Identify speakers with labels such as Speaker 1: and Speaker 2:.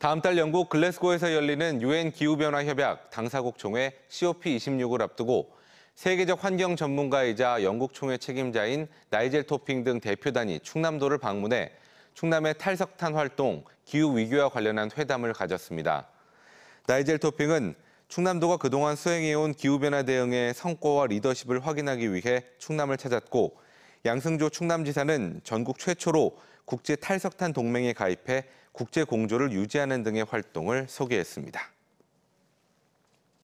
Speaker 1: 다음 달 영국 글래스고에서 열리는 유엔 기후변화 협약 당사국 총회 COP26을 앞두고 세계적 환경 전문가이자 영국 총회 책임자인 나이젤 토핑 등 대표단이 충남도를 방문해 충남의 탈석탄 활동, 기후 위기와 관련한 회담을 가졌습니다. 나이젤 토핑은 충남도가 그동안 수행해온 기후변화 대응의 성과와 리더십을 확인하기 위해 충남을 찾았고 양승조 충남지사는 전국 최초로 국제 탈석탄 동맹에 가입해 국제 공조를 유지하는 등의 활동을 소개했습니다.